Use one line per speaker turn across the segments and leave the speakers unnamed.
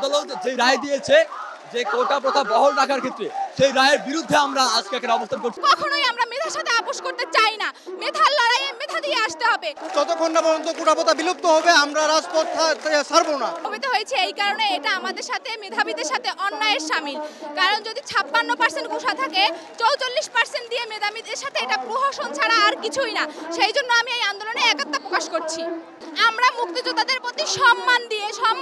আদালত যে রায় দিয়েছে যে কোটা প্রথা বহল রাখার ক্ষেত্রে সেই রায়ের বিরুদ্ধে আমরা আজকে একটা অবস্থান করছি
কখনোই আমরা মেধার সাথে আপোষ করতে চাই না মেধার লড়াইয়ে মেধা দিয়ে আসতে হবে যতক্ষণ না পর্যন্ত কোটা প্রথা বিলুপ্ত হবে আমরা রাজপথ ছাড়ব না প্রভাবিত হয়েছে এই কারণে এটা আমাদের সাথে মেধাবীদের সাথে অন্যায়ের সামিল কারণ যদি ছাপ্পান্ন পার্সেন্ট কোষা থাকে চৌচল্লিশ পার্সেন্ট দিয়ে মেধাবীদের সাথে এটা প্রহসন ছাড়া আর কিছুই না সেই জন্য আমি এই আন্দোলনে একাত্মতা প্রকাশ করছি আমরা মুক্তিযোদ্ধাদের প্রতি সম্মান দিয়ে সম্মান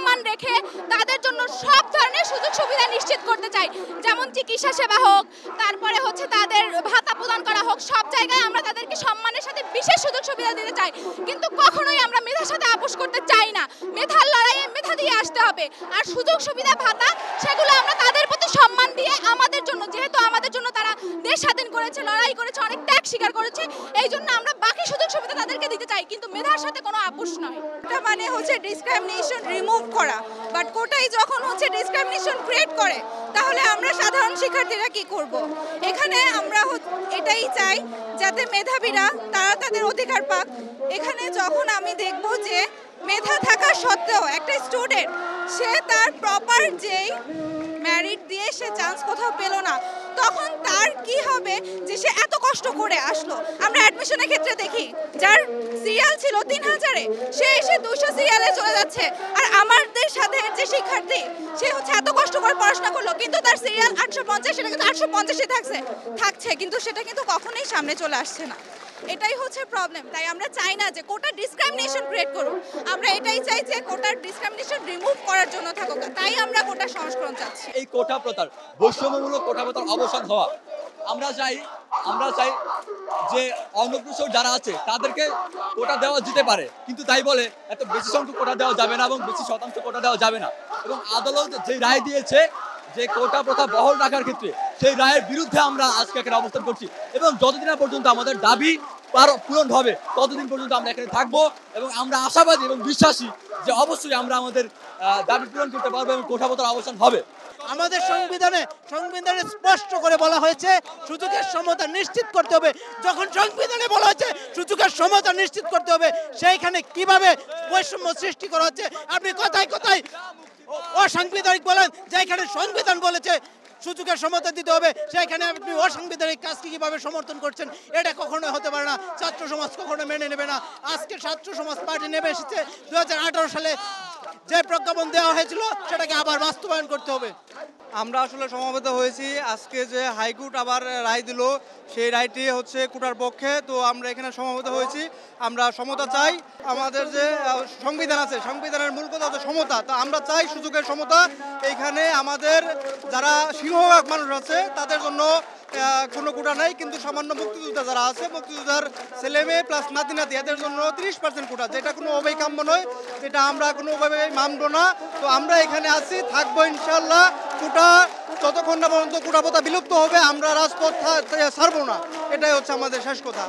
চিকিৎসা সেবা হোক তারপরে হচ্ছে তাদের ভাতা প্রদান করা হোক সব জায়গায় আমরা তাদেরকে সম্মানের সাথে বিশেষ সুযোগ সুবিধা দিতে চাই কিন্তু কখনোই আমরা মেধার সাথে আপোষ করতে চাই না মেধার লড়াইয়ে মেধা দিয়ে আসতে হবে আর সুযোগ সুবিধা ভাতা সেগুলো আমরা তাদের প্রতি সম্মান দিয়ে আমাদের জন্য যেহেতু আমাদের জন্য তারা দেশ স্বাধীন করেছে লড়াই করেছে অনেক ত্যাগ স্বীকার করেছে এই জন্য আমরা বাকি সুযোগ সুবিধা তাদেরকে দিতে চাই কিন্তু মেধার সাথে কোনো আপোষ নয় এটা মানে হচ্ছে ডিসক্রিমিনেশন
রিমুভ করা বাট কোটাই যখন হচ্ছে ডিসক্রিমিনেশন ক্রিয়েট করে তাহলে আমরা সাধারণ শিক্ষার্থীরা কি করব। এখানে আমরা এটাই চাই যাতে মেধাবীরা তারা তাদের অধিকার পাক এখানে যখন আমি দেখব যে মেধা থাকা সত্ত্বেও একটা স্টুডেন্ট সে তার প্রপার যেই ম্যারিট দিয়ে সে চান্স কোথাও পেল না তখন তার কি হবে যে সে এত কষ্ট করে আসলো আমরা অ্যাডমিশনের ক্ষেত্রে দেখি যার সিরিয়াল ছিল তিন হাজারে সে এসে দুশো সিরিয়ালে চলে যাচ্ছে আর আমার আমাদের যে শিক্ষার্থী সে হচ্ছে এত কষ্ট করে পড়াশোনা করলো কিন্তু তার সিরিয়াল আটশো পঞ্চাশ সেটা কিন্তু আটশো পঞ্চাশে থাকছে থাকছে কিন্তু সেটা কিন্তু কখনোই সামনে চলে আসছে না এটাই হচ্ছে প্রবলেম তাই আমরা চাই না যে কোটা ডিসক্রিমিনেশন ক্রিয়েট করুক আমরা এটাই চাই যে কোটার ডিসক্রিমিনেশন রিমুভ করার জন্য থাকুক তাই আমরা কোটা সংস্করণ চাচ্ছি
এই কোটা প্রথার বৈষম্যমূলক কোটা প্রথার অবসান হওয়া আমরা চাই আমরা চাই যে অনগ্রসর যারা আছে তাদেরকে কোটা দেওয়া যেতে পারে কিন্তু তাই বলে এত বেশি সংখ্যক কোটা দেওয়া যাবে না এবং বেশি শতাংশ কোটা দেওয়া যাবে না এবং আদালত যে রায় দিয়েছে যে কোটা প্রথা বহল রাখার ক্ষেত্রে সেই রায়ের বিরুদ্ধে আমরা আজকে এখানে অবস্থান করছি এবং যতদিন পর্যন্ত আমাদের দাবি পূরণ হবে ততদিন পর্যন্ত আমরা এখানে থাকবো এবং আমরা আশাবাদী এবং বিশ্বাসী যে অবশ্যই আমরা আমাদের দাবি পূরণ করতে পারবো এবং কোটা প্রথার অবসান হবে আমাদের সংবিধানে সংবিধানে
স্পষ্ট করে বলা হয়েছে সুযোগের সমতা নিশ্চিত করতে হবে যখন সংবিধানে বলা হয়েছে সুযোগের সমতা নিশ্চিত করতে হবে সেইখানে কিভাবে বৈষম্য সৃষ্টি করা হচ্ছে আপনি কথায় কথায় অসাংবিধানিক বলেন যেখানে সংবিধান বলেছে সুযোগের সমতা দিতে হবে সেখানে আপনি অসাংবিধানিক কাজকে কীভাবে সমর্থন করছেন এটা কখনো হতে পারে না ছাত্র সমাজ কখনো মেনে নেবে না আজকে ছাত্র সমাজ পার্টি নেমে এসেছে দু সালে যে প্রজ্ঞাপন দেওয়া হয়েছিল সেটাকে আবার বাস্তবায়ন করতে হবে আমরা আসলে সমবেত হয়েছি
আজকে যে হাইকোর্ট আবার রায় দিল সেই রায়টি হচ্ছে কোটার পক্ষে তো আমরা এখানে সমবেত হয়েছি আমরা সমতা চাই আমাদের যে সংবিধান আছে সংবিধানের মূল কথা হচ্ছে সমতা তো আমরা চাই সুযোগের সমতা এইখানে আমাদের যারা সিংহভাগ মানুষ আছে তাদের জন্য কোনো কোটা নাই কিন্তু সামান্য মুক্তিযোদ্ধা যারা আছে মুক্তিযোদ্ধার ছেলে মেয়ে প্লাস নাতি নাতি এদের জন্য তিরিশ পার্সেন্ট কোটা যেটা অভাবে কাম্য নয় এটা আমরা কোনো অভাবে মানব না তো আমরা এখানে আছি থাকবো ইনশাল্লাহ কোটা যতক্ষণ না পর্যন্ত পোতা বিলুপ্ত হবে আমরা রাজপথ ছাড়বো না এটাই হচ্ছে আমাদের শেষ কথা